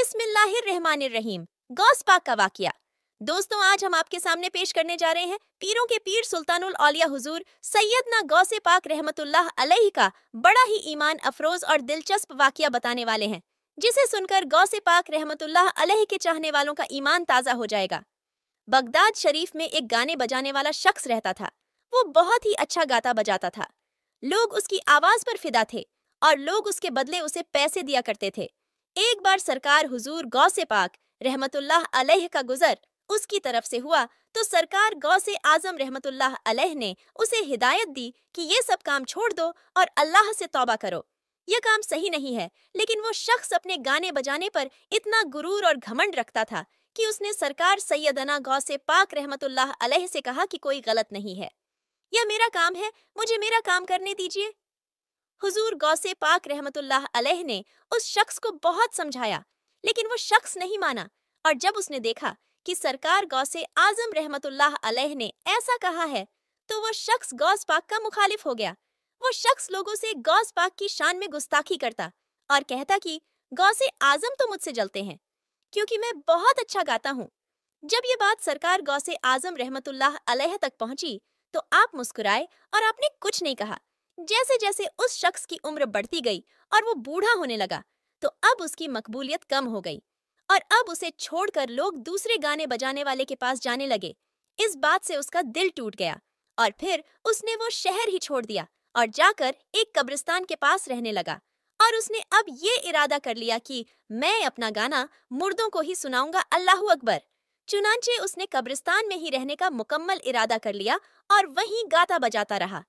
बिस्मिल्लाहिर्रहमानिर्रहीम गौस पाक का वाक्य दोस्तों आज हम आपके सामने पेश करने जा रहे हैं पीरों के पीर सुल्तानुल औलिया हुजूर सैयदना गौसे पाक रहमतुल्लाह अलैहि का बड़ा ही ईमान अफरोज और दिलचस्प वाक्य बताने वाले हैं जिसे सुनकर गौसे पाक रहमतुल्लाह अलैहि के चाहने वालों का ईमान ताज़ा हो जाएगा बगदाद शरीफ में एक गाने बजाने वाला शख्स रहता था वो बहुत ही अच्छा गाता बजाता था लोग उसकी आवाज़ पर फिदा थे और लोग उसके बदले उसे पैसे दिया करते थे एक बार सरकार हुजूर से पाक रहमतुल्लाह अलैह का गुजर उसकी तरफ से हुआ तो सरकार गौ से आजम रहमतुल्लाह अलैह ने उसे हिदायत दी कि ये सब काम छोड़ दो और अल्लाह से तौबा करो यह काम सही नहीं है लेकिन वो शख्स अपने गाने बजाने पर इतना गुरूर और घमंड रखता था कि उसने सरकार सैयदना गौ से पाक रहमतुल्लाह अलैह से कहा कि कोई गलत नहीं है यह मेरा काम है मुझे मेरा काम करने दीजिए हुजूर गौसे पाक रहमतुल्लाह अलैह ने उस शख्स को बहुत समझाया लेकिन वो शख्स नहीं माना और जब उसने देखा कि सरकार गौसे आजम रहमतुल्लाह अलैह ने ऐसा कहा है तो वो शख्स गौस पाक का मुखालिफ हो गया वो शख्स लोगों से गौस पाक की शान में गुस्ताखी करता और कहता कि गौसे आजम तो मुझसे जलते हैं क्योंकि मैं बहुत अच्छा गाता हूँ जब ये बात सरकार गौसे आजम रहमतुल्लाह अलैह तक पहुंची तो आप मुस्कुराए और आपने कुछ नहीं कहा जैसे जैसे उस शख्स की उम्र बढ़ती गई और वो बूढ़ा होने लगा तो अब उसकी मकबूलियत कम हो गई और अब उसे छोड़कर लोग दूसरे गाने बजाने वाले के पास जाने लगे इस बात से उसका दिल टूट गया और फिर उसने वो शहर ही छोड़ दिया और जाकर एक कब्रिस्तान के पास रहने लगा और उसने अब ये इरादा कर लिया कि मैं अपना गाना मुर्दों को ही सुनाऊंगा अल्लाह अकबर चुनाचे उसने कब्रिस्तान में ही रहने का मुकम्मल इरादा कर लिया और वहीं गाता बजाता रहा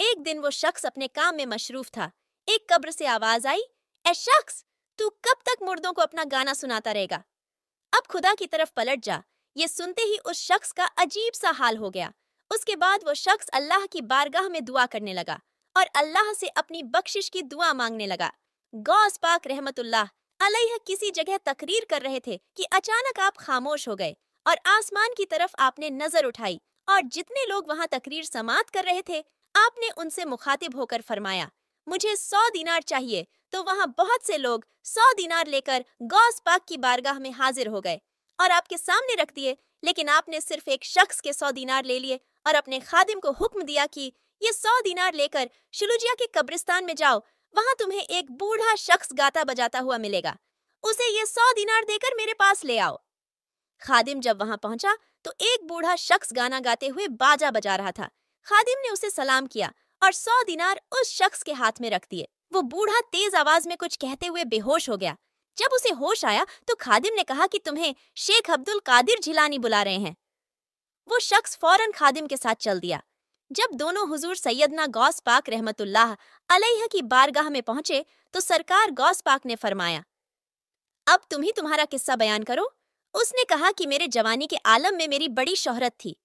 एक दिन वो शख्स अपने काम में मशरूफ था एक कब्र से आवाज आई ए शख्स तू कब तक मुर्दों को अपना गाना सुनाता रहेगा अब खुदा की तरफ पलट जा ये सुनते ही उस शख्स का अजीब सा हाल हो गया उसके बाद वो शख्स अल्लाह की बारगाह में दुआ करने लगा और अल्लाह से अपनी बख्शिश की दुआ मांगने लगा गौस पाक रहमतुल्लाह अलैह किसी जगह तकरीर कर रहे थे कि अचानक आप खामोश हो गए और आसमान की तरफ आपने नजर उठाई और जितने लोग वहां तकरीर समात कर रहे थे आपने उनसे मुखातिब होकर फरमाया मुझे सौ दिनार चाहिए तो वहाँ बहुत से लोग सौ दिनार लेकर गौस पाक की बारगाह में हाजिर हो गए और आपके सामने रख दिए लेकिन आपने सिर्फ एक शख्स के सौ दिनार ले लिए और अपने खादिम को हुक्म दिया कि ये सौ दिनार लेकर शुलुजिया के कब्रिस्तान में जाओ वहाँ तुम्हें एक बूढ़ा शख्स गाता बजाता हुआ मिलेगा उसे ये सौ दिनार देकर मेरे पास ले आओ खादिम जब वहां पहुंचा तो एक बूढ़ा शख्स गाना गाते हुए बाजा बजा रहा था खादिम ने उसे सलाम किया और सौ दिनार उस शख्स के हाथ में रख दिए वो बूढ़ा तेज आवाज में कुछ कहते हुए बेहोश हो गया जब उसे होश आया तो खादिम ने कहा कि तुम्हें शेख अब्दुल कादिर जिलानी बुला रहे हैं वो शख्स फौरन खादिम के साथ चल दिया जब दोनों हुजूर सैयदना गौस पाक रहमतुल्लाह अलैह की बारगाह में पहुंचे तो सरकार गौस पाक ने फरमाया अब तुम ही तुम्हारा किस्सा बयान करो उसने कहा कि मेरे जवानी के आलम में मेरी बड़ी शोहरत थी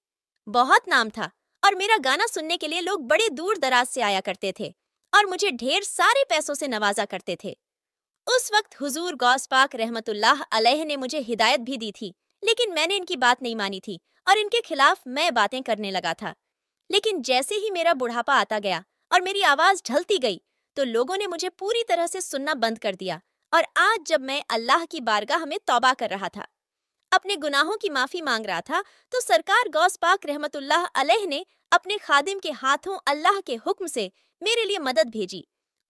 बहुत नाम था और मेरा गाना सुनने के लिए लोग बड़े दूर दराज से आया करते थे और मुझे ढेर सारे पैसों से नवाजा करते थे उस वक्त हुजूर गौस पाक रहमतुल्लाह अलैह ने मुझे हिदायत भी दी थी लेकिन मैंने इनकी बात नहीं मानी थी और इनके खिलाफ मैं बातें करने लगा था लेकिन जैसे ही मेरा बुढ़ापा आता गया और मेरी आवाज ढलती गई तो लोगों ने मुझे पूरी तरह से सुनना बंद कर दिया और आज जब मैं अल्लाह की बारगाह में तौबा कर रहा था अपने गुनाहों की माफी मांग रहा था तो सरकार गौस पाक रहमतुल्लाह अलैह ने अपने खादिम के हाथों अल्लाह के हुक्म से मेरे लिए मदद भेजी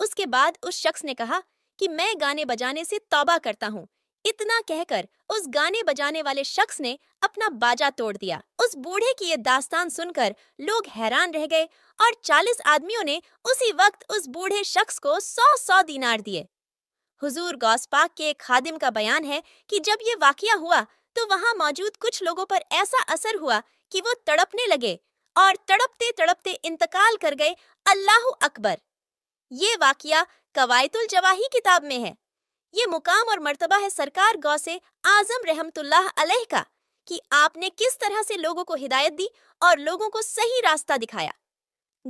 उसके बाद उस शख्स ने कहा कि मैं गाने बजाने से तौबा करता हूँ इतना कहकर उस गाने बजाने वाले शख्स ने अपना बाजा तोड़ दिया उस बूढ़े की ये दास्तान सुनकर लोग हैरान रह गए और चालीस आदमियों ने उसी वक्त उस बूढ़े शख्स को सौ सौ दिनार दिए हुजूर गौस पाक के एक खादिम का बयान है कि जब ये वाकया हुआ तो वहाँ मौजूद कुछ लोगों पर ऐसा असर हुआ कि वो तड़पने लगे और तड़पते तड़पते इंतकाल कर गए अल्लाह अकबर ये वाकया कवायतुल जवाही किताब में है ये मुकाम और मर्तबा है सरकार गौ से आजम रहमतुल्लाह अलह का कि आपने किस तरह से लोगों को हिदायत दी और लोगों को सही रास्ता दिखाया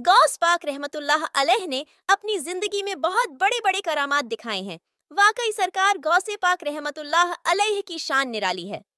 गौस पाक रहमतुल्लाह अलह ने अपनी जिंदगी में बहुत बड़े बड़े करामात दिखाए हैं वाकई सरकार गौसे पाक रहमतुल्लाह अलह की शान निराली है